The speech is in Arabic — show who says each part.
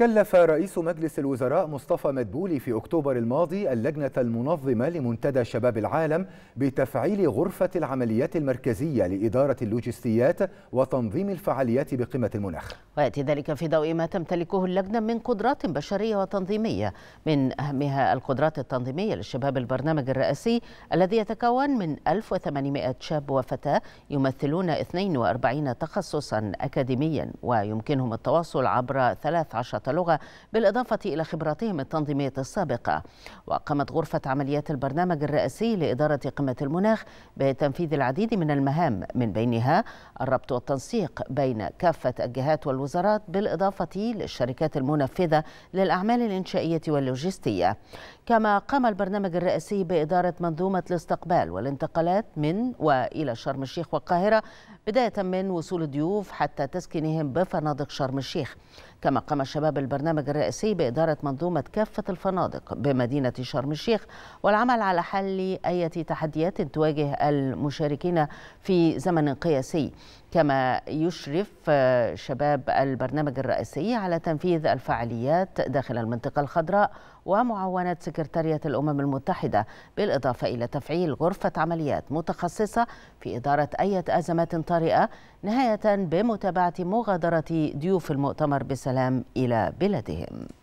Speaker 1: كلف رئيس مجلس الوزراء مصطفى مدبولي في أكتوبر الماضي اللجنة المنظمة لمنتدى شباب العالم بتفعيل غرفة العمليات المركزية لإدارة اللوجستيات وتنظيم الفعاليات بقمة المناخ
Speaker 2: ويأتي ذلك في ضوء ما تمتلكه اللجنة من قدرات بشرية وتنظيمية من أهمها القدرات التنظيمية للشباب البرنامج الرئاسي الذي يتكون من 1800 شاب وفتاة يمثلون 42 تخصصا أكاديميا ويمكنهم التواصل عبر 13 اللغة بالإضافة إلى خبراتهم التنظيمية السابقة وقامت غرفة عمليات البرنامج الرئاسي لإدارة قمة المناخ بتنفيذ العديد من المهام من بينها الربط والتنسيق بين كافة الجهات والوزارات بالإضافة للشركات المنفذة للأعمال الإنشائية واللوجستية كما قام البرنامج الرئاسي بإدارة منظومة الاستقبال والانتقالات من وإلى شرم الشيخ والقاهرة بداية من وصول الضيوف حتى تسكنهم بفنادق شرم الشيخ كما قام الشباب البرنامج الرئيسي بإدارة منظومة كافة الفنادق بمدينة شرم الشيخ والعمل على حل أي تحديات تواجه المشاركين في زمن قياسي كما يشرف شباب البرنامج الرئيسي على تنفيذ الفعاليات داخل المنطقة الخضراء ومعاونة سكرتارية الأمم المتحدة بالإضافة إلى تفعيل غرفة عمليات متخصصة في إدارة أي أزمات طارئة نهاية بمتابعة مغادرة ضيوف المؤتمر بسلام إلى بلادهم